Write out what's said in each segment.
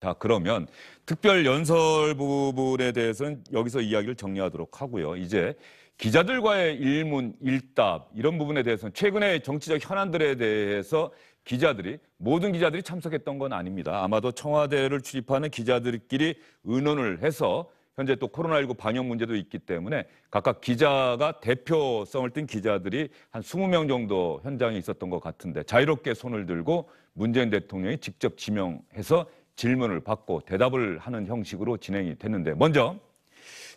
자, 그러면 특별 연설 부분에 대해서는 여기서 이야기를 정리하도록 하고요. 이제 기자들과의 일문, 일답 이런 부분에 대해서는 최근의 정치적 현안들에 대해서 기자들이 모든 기자들이 참석했던 건 아닙니다. 아마도 청와대를 출입하는 기자들끼리 의논을 해서 현재 또 코로나19 방역 문제도 있기 때문에 각각 기자가 대표성을 띈 기자들이 한 20명 정도 현장에 있었던 것 같은데 자유롭게 손을 들고 문재인 대통령이 직접 지명해서 질문을 받고 대답을 하는 형식으로 진행이 됐는데 먼저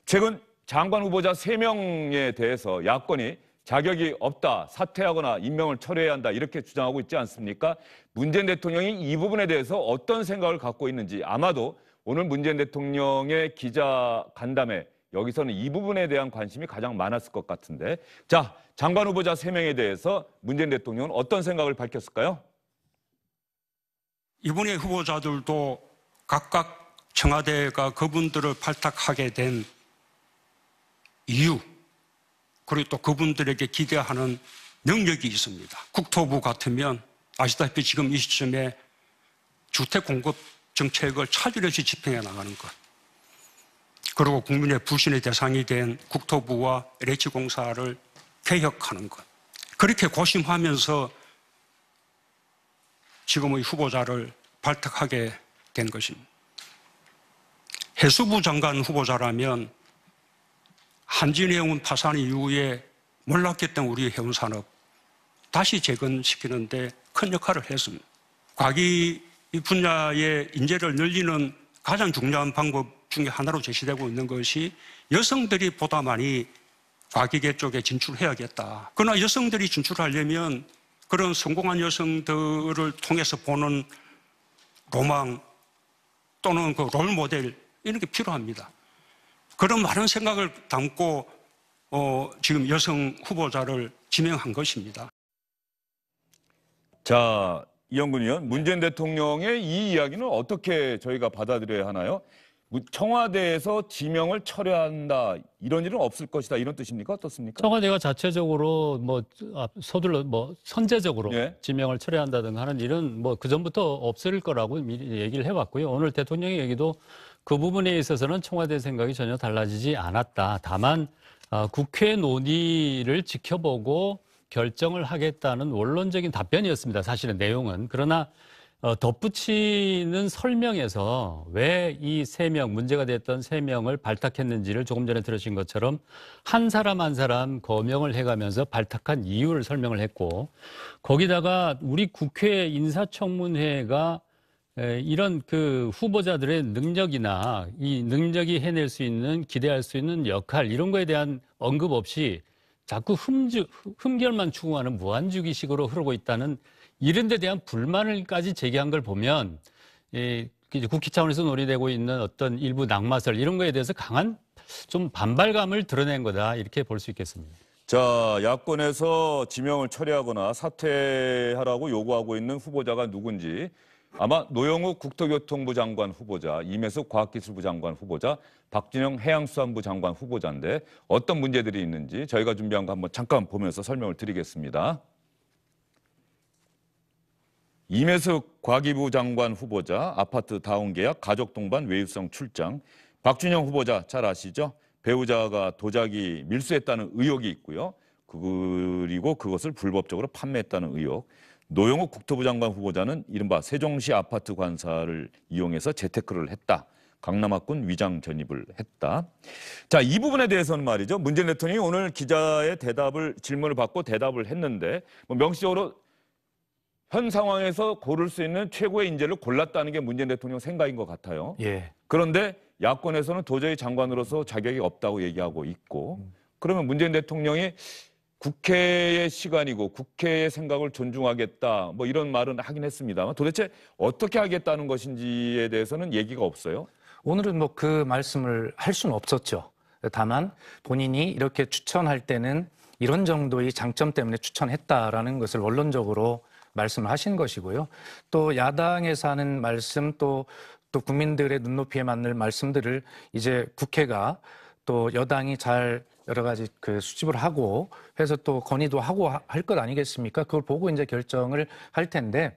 최근 장관 후보자 세명에 대해서 야권이 자격이 없다, 사퇴하거나 임명을 철회해야 한다 이렇게 주장하고 있지 않습니까? 문재인 대통령이 이 부분에 대해서 어떤 생각을 갖고 있는지 아마도 오늘 문재인 대통령의 기자 간담회 여기서는 이 부분에 대한 관심이 가장 많았을 것 같은데 자 장관 후보자 세명에 대해서 문재인 대통령은 어떤 생각을 밝혔을까요? 이번에 후보자들도 각각 청와대가 그분들을 발탁하게 된 이유 그리고 또 그분들에게 기대하는 능력이 있습니다. 국토부 같으면 아시다시피 지금 이 시점에 주택 공급 정책을 차질없이 집행해 나가는 것 그리고 국민의 불신의 대상이 된 국토부와 LH공사를 개혁하는 것 그렇게 고심하면서 지금의 후보자를 발탁하게 된 것입니다. 해수부 장관 후보자라면 한진해운 파산 이후에 몰락했던 우리 해운산업 다시 재건시키는데 큰 역할을 했습니다. 과기 분야의 인재를 늘리는 가장 중요한 방법 중에 하나로 제시되고 있는 것이 여성들이 보다 많이 과기계 쪽에 진출해야겠다. 그러나 여성들이 진출하려면 그런 성공한 여성들을 통해서 보는 로망 또는 그 롤 모델 이런 게 필요합니다. 그런 많은 생각을 담고 어, 지금 여성 후보자를 지명한 것입니다. 자, 이영근 의원, 문재인 대통령의 이 이야기는 어떻게 저희가 받아들여야 하나요? 청와대에서 지명을 철회한다 이런 일은 없을 것이다 이런 뜻입니까 어떻습니까? 청와대가 자체적으로 뭐 아, 서둘러 뭐 선제적으로 예. 지명을 철회한다든가 하는 일은 뭐그 전부터 없을 거라고 미리 얘기를 해왔고요. 오늘 대통령의 얘기도 그 부분에 있어서는 청와대 생각이 전혀 달라지지 않았다. 다만 아, 국회 논의를 지켜보고 결정을 하겠다는 원론적인 답변이었습니다. 사실은 내용은 그러나 어, 덧붙이는 설명에서 왜 이 세 명, 문제가 됐던 세 명을 발탁했는지를 조금 전에 들으신 것처럼 한 사람 한 사람 거명을 해가면서 발탁한 이유를 설명을 했고 거기다가 우리 국회 인사청문회가 에, 이런 그 후보자들의 능력이나 이 능력이 해낼 수 있는 기대할 수 있는 역할 이런 거에 대한 언급 없이 자꾸 흠주, 흠결만 추구하는 무한주기식으로 흐르고 있다는 이런 데 대한 불만을까지 제기한 걸 보면 예, 이 국회 차원에서 논의되고 있는 어떤 일부 낙마설 이런 거에 대해서 강한 좀 반발감을 드러낸 거다 이렇게 볼 수 있겠습니다. 자, 야권에서 지명을 처리하거나 사퇴하라고 요구하고 있는 후보자가 누군지 아마 노영욱 국토교통부 장관 후보자, 임혜숙 과학기술부 장관 후보자, 박진영 해양수산부 장관 후보자인데 어떤 문제들이 있는지 저희가 준비한 거 한번 잠깐 보면서 설명을 드리겠습니다. 임혜숙 과기부 장관 후보자 아파트 다운 계약 가족 동반 외유성 출장 박준영 후보자 잘 아시죠? 배우자가 도자기 밀수했다는 의혹이 있고요. 그, 그리고 그것을 불법적으로 판매했다는 의혹. 노영욱 국토부 장관 후보자는 이른바 세종시 아파트 관사를 이용해서 재테크를 했다. 강남학군 위장 전입을 했다. 자, 이 부분에 대해서는 말이죠. 문재인 대통령이 오늘 기자의 대답을 질문을 받고 대답을 했는데 뭐 명시적으로 현 상황에서 고를 수 있는 최고의 인재를 골랐다는 게 문재인 대통령 생각인 것 같아요. 예. 그런데 야권에서는 도저히 장관으로서 자격이 없다고 얘기하고 있고 그러면 문재인 대통령이 국회의 시간이고 국회의 생각을 존중하겠다 뭐 이런 말은 하긴 했습니다만 도대체 어떻게 하겠다는 것인지에 대해서는 얘기가 없어요. 오늘은 뭐 그 말씀을 할 수는 없었죠. 다만 본인이 이렇게 추천할 때는 이런 정도의 장점 때문에 추천했다라는 것을 원론적으로 말씀을 하신 것이고요. 또 야당에서 하는 말씀 또, 또 국민들의 눈높이에 맞는 말씀들을 이제 국회가 또 여당이 잘 여러 가지 그 수집을 하고 해서 또 건의도 하고 할 것 아니겠습니까? 그걸 보고 이제 결정을 할 텐데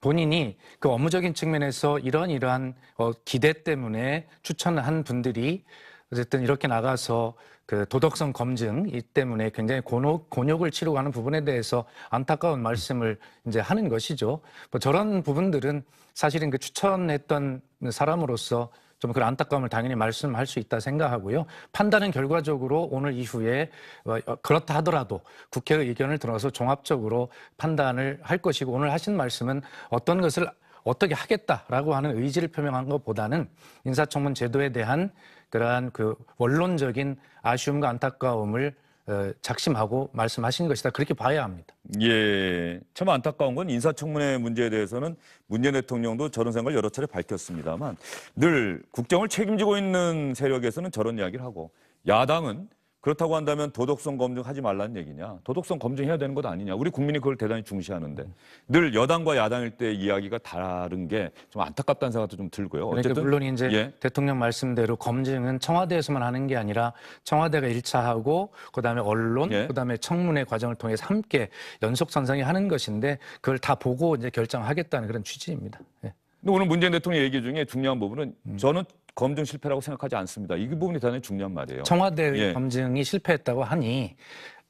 본인이 그 업무적인 측면에서 이런 이러한 어, 기대 때문에 추천한 분들이 어쨌든 이렇게 나가서 그 도덕성 검증 이 때문에 굉장히 곤혹, 곤욕을 치르고 하는 부분에 대해서 안타까운 말씀을 이제 하는 것이죠. 뭐 저런 부분들은 사실은 그 추천했던 사람으로서 좀 그런 안타까움을 당연히 말씀할 수 있다 생각하고요. 판단은 결과적으로 오늘 이후에 어, 어, 그렇다 하더라도 국회의 견을 들어서 종합적으로 판단을 할 것이고 오늘 하신 말씀은 어떤 것을 어떻게 하겠다라고 하는 의지를 표명한 것보다는 인사청문 제도에 대한 그러한 그 원론적인 아쉬움과 안타까움을 어, 작심하고 말씀하신 것이다. 그렇게 봐야 합니다. 예. 참 안타까운 건 인사청문회 문제에 대해서는 문재인 대통령도 저런 생각을 여러 차례 밝혔습니다만 늘 국정을 책임지고 있는 세력에서는 저런 이야기를 하고 야당은 그렇다고 한다면 도덕성 검증하지 말라는 얘기냐? 도덕성 검증해야 되는 것 아니냐? 우리 국민이 그걸 대단히 중시하는데 음. 늘 여당과 야당일 때 이야기가 다른 게 좀 안타깝다는 생각도 좀 들고요. 그러니까 어쨌든 그러니까 물론 이제 예. 대통령 말씀대로 검증은 청와대에서만 하는 게 아니라 청와대가 1차 하고 그다음에 언론, 예. 그다음에 청문회 과정을 통해서 함께 연속 선상에 하는 것인데 그걸 다 보고 이제 결정하겠다는 그런 취지입니다. 예. 근데 오늘 문재인 대통령 얘기 중에 중요한 부분은 음. 저는 검증 실패라고 생각하지 않습니다. 이 부분이 대단히 중요한 말이에요. 청와대 예. 검증이 실패했다고 하니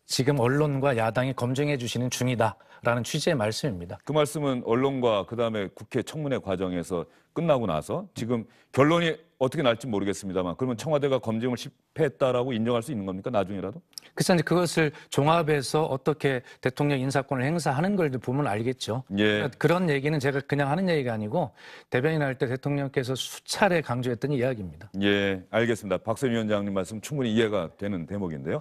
지금 언론과 야당이 검증해 주시는 중이다라는 취지의 말씀입니다. 그 말씀은 언론과 그다음에 국회 청문회 과정에서 끝나고 나서 지금 결론이 어떻게 날지 모르겠습니다만 그러면 청와대가 검증을 실패했다라고 인정할 수 있는 겁니까 나중이라도? 글쎄 이제 그것을 종합해서 어떻게 대통령 인사권을 행사하는 걸 보면 알겠죠. 예. 그러니까 그런 얘기는 제가 그냥 하는 얘기가 아니고 대변인할 때 대통령께서 수차례 강조했던 이야기입니다. 예, 알겠습니다. 박선 위원장님 말씀 충분히 이해가 되는 대목인데요.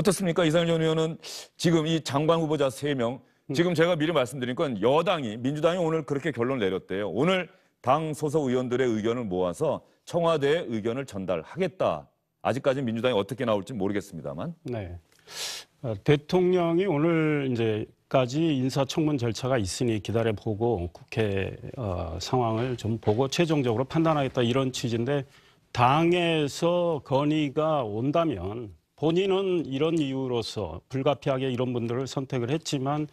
어떻습니까? 이상현 의원은 지금 이 장관 후보자 3명, 음. 지금 제가 미리 말씀드린 건 여당이, 민주당이 오늘 그렇게 결론을 내렸대요. 오늘 당 소속 의원들의 의견을 모아서 청와대에 의견을 전달하겠다. 아직까지 민주당이 어떻게 나올지 모르겠습니다만. 네. 어, 대통령이 오늘 이제까지 인사청문 절차가 있으니 기다려보고 국회 어, 상황을 좀 보고 최종적으로 판단하겠다 이런 취지인데 당에서 건의가 온다면 본인은 이런 이유로서 불가피하게 이런 분들을 선택을 했지만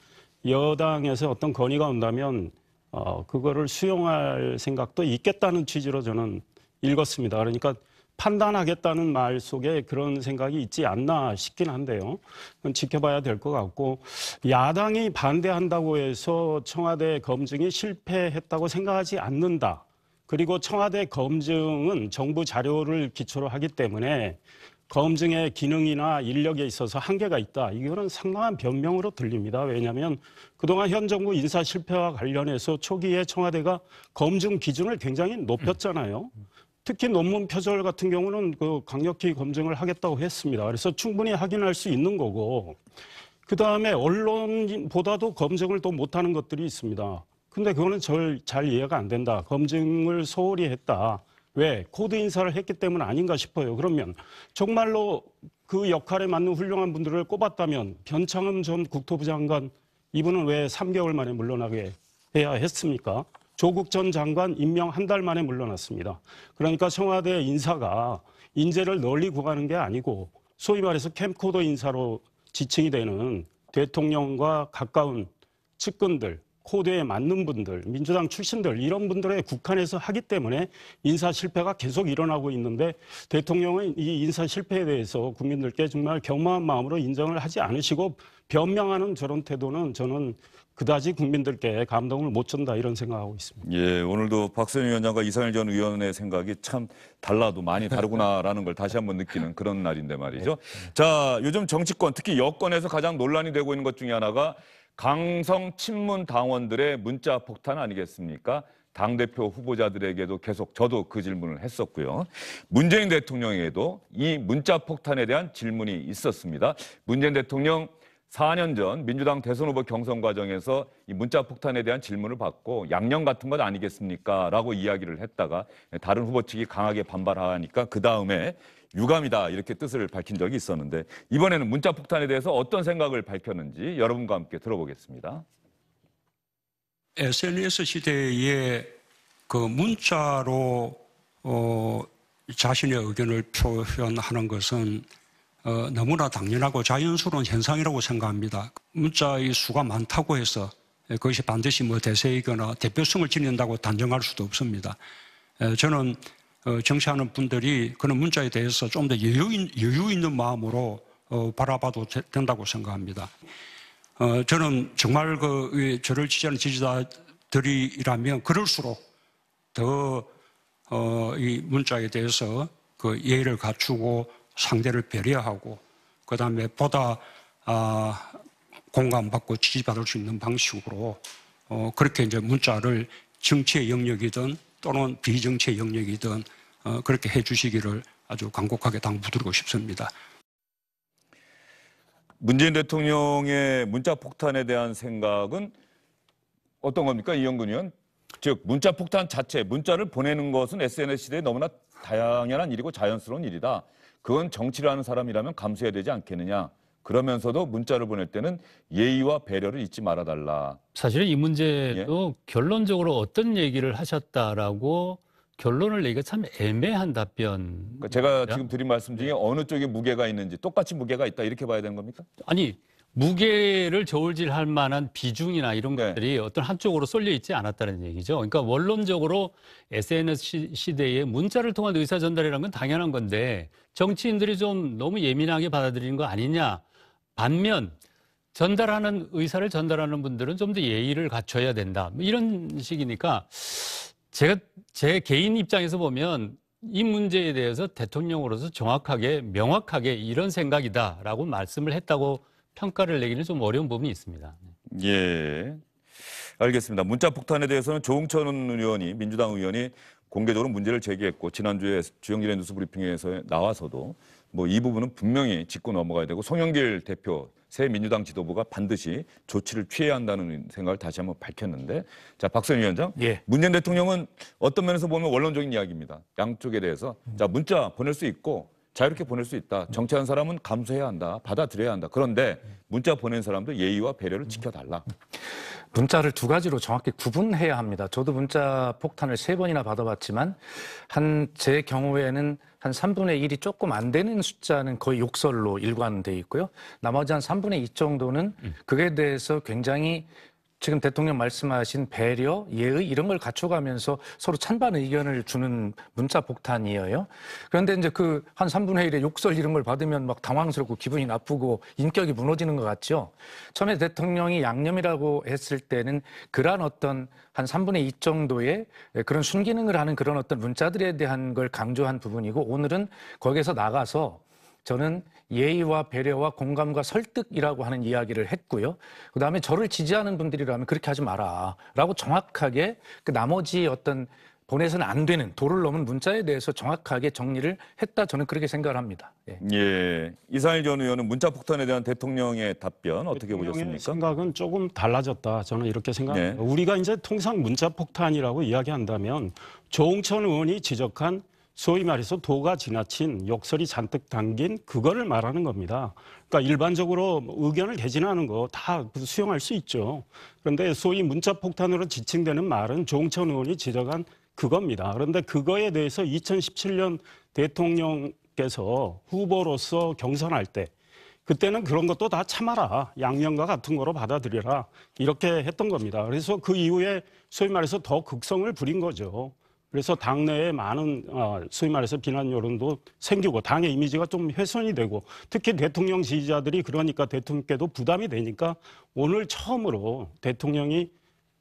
여당에서 어떤 건의가 온다면 어, 그거를 수용할 생각도 있겠다는 취지로 저는 읽었습니다. 그러니까 판단하겠다는 말 속에 그런 생각이 있지 않나 싶긴 한데요. 그건 지켜봐야 될 것 같고 야당이 반대한다고 해서 청와대 검증이 실패했다고 생각하지 않는다. 그리고 청와대 검증은 정부 자료를 기초로 하기 때문에 검증의 기능이나 인력에 있어서 한계가 있다. 이거는 상당한 변명으로 들립니다. 왜냐하면 그동안 현 정부 인사 실패와 관련해서 초기에 청와대가 검증 기준을 굉장히 음. 높였잖아요. 특히 논문 표절 같은 경우는 그 강력히 검증을 하겠다고 했습니다. 그래서 충분히 확인할 수 있는 거고 그 다음에 언론보다도 검증을 또 못하는 것들이 있습니다. 근데 그거는 절 잘 이해가 안 된다. 검증을 소홀히 했다. 왜? 코드 인사를 했기 때문 아닌가 싶어요. 그러면 정말로 그 역할에 맞는 훌륭한 분들을 꼽았다면 변창흠 전 국토부 장관 이분은 왜 3개월 만에 물러나게 해야 했습니까? 조국 전 장관 임명 한 달 만에 물러났습니다. 그러니까 청와대 인사가 인재를 널리 구하는 게 아니고 소위 말해서 캠코더 인사로 지칭이 되는 대통령과 가까운 측근들 코드에 맞는 분들, 민주당 출신들 이런 분들의 국한에서 하기 때문에 인사 실패가 계속 일어나고 있는데 대통령은 이 인사 실패에 대해서 국민들께 정말 경마한 마음으로 인정을 하지 않으시고 변명하는 저런 태도는 저는 그다지 국민들께 감동을 못 준다 이런 생각하고 있습니다. 예, 오늘도 박선영 위원장과 이상일 전 의원의 생각이 참 달라도 많이 다르구나라는 걸 다시 한번 느끼는 그런 날인데 말이죠. 네. 자, 요즘 정치권 특히 여권에서 가장 논란이 되고 있는 것 중에 하나가 강성 친문 당원들의 문자 폭탄 아니겠습니까? 당대표 후보자들에게도 계속 저도 그 질문을 했었고요. 문재인 대통령에게도 이 문자 폭탄에 대한 질문이 있었습니다. 문재인 대통령 4년 전 민주당 대선 후보 경선 과정에서 이 문자 폭탄에 대한 질문을 받고 양념 같은 것 아니겠습니까? 라고 이야기를 했다가 다른 후보 측이 강하게 반발하니까 그 다음에 유감이다 이렇게 뜻을 밝힌 적이 있었는데 이번에는 문자 폭탄에 대해서 어떤 생각을 밝혔는지 여러분과 함께 들어보겠습니다. SNS 시대에 그 문자로 어, 자신의 의견을 표현하는 것은 어, 너무나 당연하고 자연스러운 현상이라고 생각합니다. 문자의 수가 많다고 해서 그것이 반드시 뭐 대세이거나 대표성을 지닌다고 단정할 수도 없습니다. 에, 저는 어, 정치하는 분들이 그런 문자에 대해서 좀 더 여유, 있는 마음으로 어, 바라봐도 된다고 생각합니다. 어, 저는 정말 그 저를 지지하는 지지자들이라면 그럴수록 더 이 문자에 대해서 그 예의를 갖추고 상대를 배려하고 그 다음에 보다 아, 공감받고 지지받을 수 있는 방식으로 그렇게 이제 문자를 정치의 영역이든 또는 비정치 영역이든 어, 그렇게 해주시기를 아주 간곡하게 당부드리고 싶습니다. 문재인 대통령의 문자 폭탄에 대한 생각은 어떤 겁니까, 이영근 의원? 즉 문자 폭탄 자체, 문자를 보내는 것은 SNS 시대에 너무나 당연한 일이고 자연스러운 일이다. 그건 정치를 하는 사람이라면 감수해야 되지 않겠느냐. 그러면서도 문자를 보낼 때는 예의와 배려를 잊지 말아달라. 사실은 이 문제도 예? 결론적으로 어떤 얘기를 하셨다라고 결론을 내기가 참 애매한 답변. 그러니까 제가 지금 드린 말씀 중에 예. 어느 쪽에 무게가 있는지 똑같이 무게가 있다 이렇게 봐야 되는 겁니까? 아니 무게를 저울질할 만한 비중이나 이런 네. 것들이 어떤 한쪽으로 쏠려 있지 않았다는 얘기죠. 그러니까 원론적으로 SNS 시- 시대에 문자를 통한 의사 전달이라는 건 당연한 건데 정치인들이 좀 너무 예민하게 받아들이는 거 아니냐 반면 전달하는 의사를 전달하는 분들은 좀 더 예의를 갖춰야 된다. 뭐 이런 식이니까 제가 제 개인 입장에서 보면 이 문제에 대해서 대통령으로서 정확하게 명확하게 이런 생각이다라고 말씀을 했다고 평가를 내기는 좀 어려운 부분이 있습니다. 예. 알겠습니다. 문자 폭탄에 대해서는 조웅천 의원이 민주당 의원이 공개적으로 문제를 제기했고 지난주에 주영진의 뉴스 브리핑에서 나와서도 뭐이 부분은 분명히 짚고 넘어가야 되고 송영길 대표 새 민주당 지도부가 반드시 조치를 취해야 한다는 생각을 다시 한번 밝혔는데 자 박선 위원장 예. 문재인 대통령은 어떤 면에서 보면 원론적인 이야기입니다 양쪽에 대해서 자 문자 보낼 수 있고 자유롭게 보낼 수 있다 정치한 사람은 감수해야 한다 받아들여야 한다 그런데 문자 보낸 사람도 예의와 배려를 지켜달라 문자를 두 가지로 정확히 구분해야 합니다. 저도 문자 폭탄을 세 번이나 받아봤지만 한 제 경우에는 한 3분의 1이 조금 안 되는 숫자는 거의 욕설로 일관돼 있고요. 나머지 한 3분의 2 정도는 음. 그에 대해서 굉장히 지금 대통령 말씀하신 배려, 예의 이런 걸 갖춰가면서 서로 찬반 의견을 주는 문자 폭탄이에요. 그런데 이제 그 한 3분의 1의 욕설 이런 걸 받으면 막 당황스럽고 기분이 나쁘고 인격이 무너지는 것 같죠. 처음에 대통령이 양념이라고 했을 때는 그러한 어떤 한 3분의 2 정도의 그런 순기능을 하는 그런 어떤 문자들에 대한 걸 강조한 부분이고 오늘은 거기에서 나가서 저는 예의와 배려와 공감과 설득이라고 하는 이야기를 했고요. 그 다음에 저를 지지하는 분들이라면 그렇게 하지 마라. 라고 정확하게 그 나머지 어떤 보내서는 안 되는 도를 넘은 문자에 대해서 정확하게 정리를 했다 저는 그렇게 생각을 합니다. 예. 예. 이상일 전 의원은 문자 폭탄에 대한 대통령의 답변 어떻게 보셨습니까? 생각은 조금 달라졌다. 저는 이렇게 생각합니다. 예. 우리가 이제 통상 문자 폭탄이라고 이야기한다면 조홍천 의원이 지적한 소위 말해서 도가 지나친 욕설이 잔뜩 담긴 그거를 말하는 겁니다. 그러니까 일반적으로 의견을 개진하는 거 다 수용할 수 있죠. 그런데 소위 문자 폭탄으로 지칭되는 말은 종천 의원이 지적한 그겁니다. 그런데 그거에 대해서 2017년 대통령께서 후보로서 경선할 때 그때는 그런 것도 다 참아라. 양념과 같은 거로 받아들여라. 이렇게 했던 겁니다. 그래서 그 이후에 소위 말해서 더 극성을 부린 거죠. 그래서 당내에 많은 어, 소위 말해서 비난 여론도 생기고 당의 이미지가 좀 훼손이 되고 특히 대통령 지지자들이 그러니까 대통령께도 부담이 되니까 오늘 처음으로 대통령이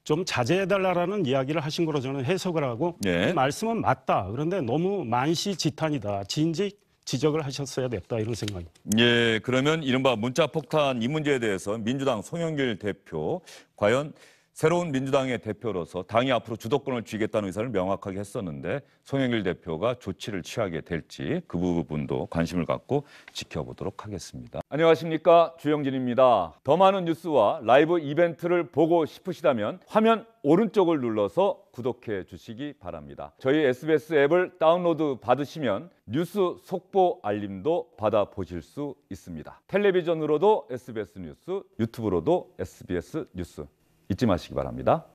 좀 자제해달라라는 이야기를 하신 거로 저는 해석을 하고 예. 말씀은 맞다. 그런데 너무 만시지탄이다. 진직 지적을 하셨어야 됐다 이런 생각입니다. 예, 그러면 이른바 문자 폭탄 이 문제에 대해서 민주당 송영길 대표 과연 새로운 민주당의 대표로서 당이 앞으로 주도권을 쥐겠다는 의사를 명확하게 했었는데 송영길 대표가 조치를 취하게 될지 그 부분도 관심을 갖고 지켜보도록 하겠습니다. 안녕하십니까 주영진입니다. 더 많은 뉴스와 라이브 이벤트를 보고 싶으시다면 화면 오른쪽을 눌러서 구독해 주시기 바랍니다. 저희 SBS 앱을 다운로드 받으시면 뉴스 속보 알림도 받아 보실 수 있습니다. 텔레비전으로도 SBS 뉴스, 유튜브로도 SBS 뉴스 잊지 마시기 바랍니다.